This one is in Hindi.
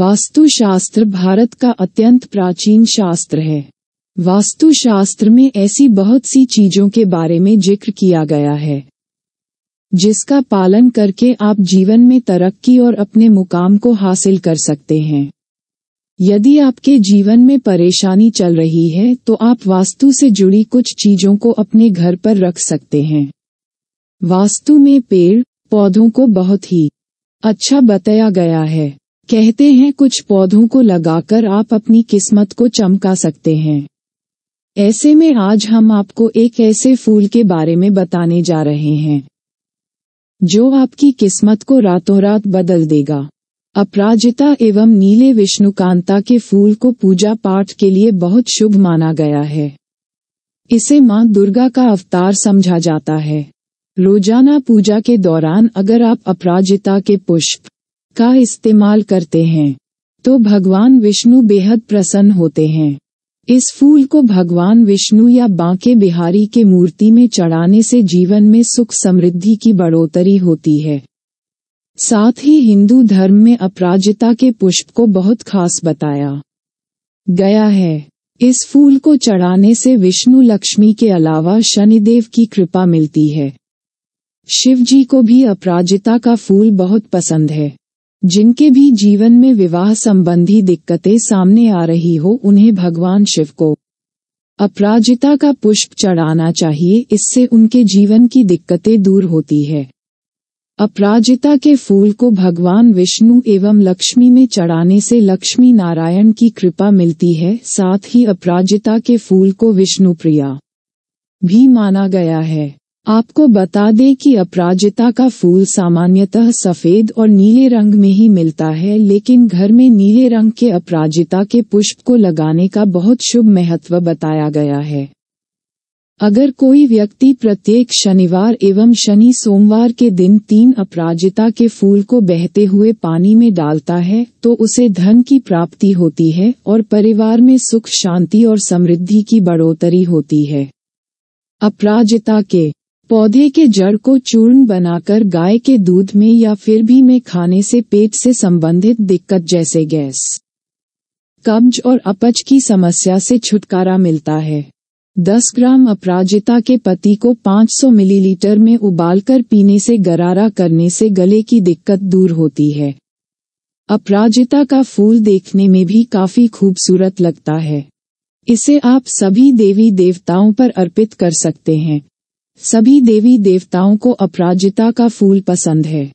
वास्तुशास्त्र भारत का अत्यंत प्राचीन शास्त्र है वास्तुशास्त्र में ऐसी बहुत सी चीजों के बारे में जिक्र किया गया है जिसका पालन करके आप जीवन में तरक्की और अपने मुकाम को हासिल कर सकते हैं यदि आपके जीवन में परेशानी चल रही है तो आप वास्तु से जुड़ी कुछ चीजों को अपने घर पर रख सकते हैं वास्तु में पेड़ पौधों को बहुत ही अच्छा बताया गया है कहते हैं कुछ पौधों को लगाकर आप अपनी किस्मत को चमका सकते हैं ऐसे में आज हम आपको एक ऐसे फूल के बारे में बताने जा रहे हैं जो आपकी किस्मत को रातों रात बदल देगा अपराजिता एवं नीले विष्णुकांता के फूल को पूजा पाठ के लिए बहुत शुभ माना गया है इसे मां दुर्गा का अवतार समझा जाता है रोजाना पूजा के दौरान अगर आप अपराजिता के पुष्प का इस्तेमाल करते हैं तो भगवान विष्णु बेहद प्रसन्न होते हैं इस फूल को भगवान विष्णु या बांके बिहारी के मूर्ति में चढ़ाने से जीवन में सुख समृद्धि की बढ़ोतरी होती है साथ ही हिंदू धर्म में अपराजिता के पुष्प को बहुत खास बताया गया है इस फूल को चढ़ाने से विष्णु लक्ष्मी के अलावा शनिदेव की कृपा मिलती है शिव जी को भी अपराजिता का फूल बहुत पसंद है जिनके भी जीवन में विवाह संबंधी दिक्कतें सामने आ रही हो उन्हें भगवान शिव को अपराजिता का पुष्प चढ़ाना चाहिए इससे उनके जीवन की दिक्कतें दूर होती है अपराजिता के फूल को भगवान विष्णु एवं लक्ष्मी में चढ़ाने से लक्ष्मी नारायण की कृपा मिलती है साथ ही अपराजिता के फूल को विष्णु प्रिया भी माना गया है आपको बता दें कि अपराजिता का फूल सामान्यतः सफेद और नीले रंग में ही मिलता है लेकिन घर में नीले रंग के अपराजिता के पुष्प को लगाने का बहुत शुभ महत्व बताया गया है अगर कोई व्यक्ति प्रत्येक शनिवार एवं शनि सोमवार के दिन तीन अपराजिता के फूल को बहते हुए पानी में डालता है तो उसे धन की प्राप्ति होती है और परिवार में सुख शांति और समृद्धि की बढ़ोतरी होती है अपराजिता के पौधे के जड़ को चूर्ण बनाकर गाय के दूध में या फिर भी में खाने से पेट से संबंधित दिक्कत जैसे गैस कब्ज और अपच की समस्या से छुटकारा मिलता है 10 ग्राम अपराजिता के पति को 500 मिलीलीटर में उबालकर पीने से गरारा करने से गले की दिक्कत दूर होती है अपराजिता का फूल देखने में भी काफी खूबसूरत लगता है इसे आप सभी देवी देवताओं पर अर्पित कर सकते हैं सभी देवी देवताओं को अपराजिता का फूल पसंद है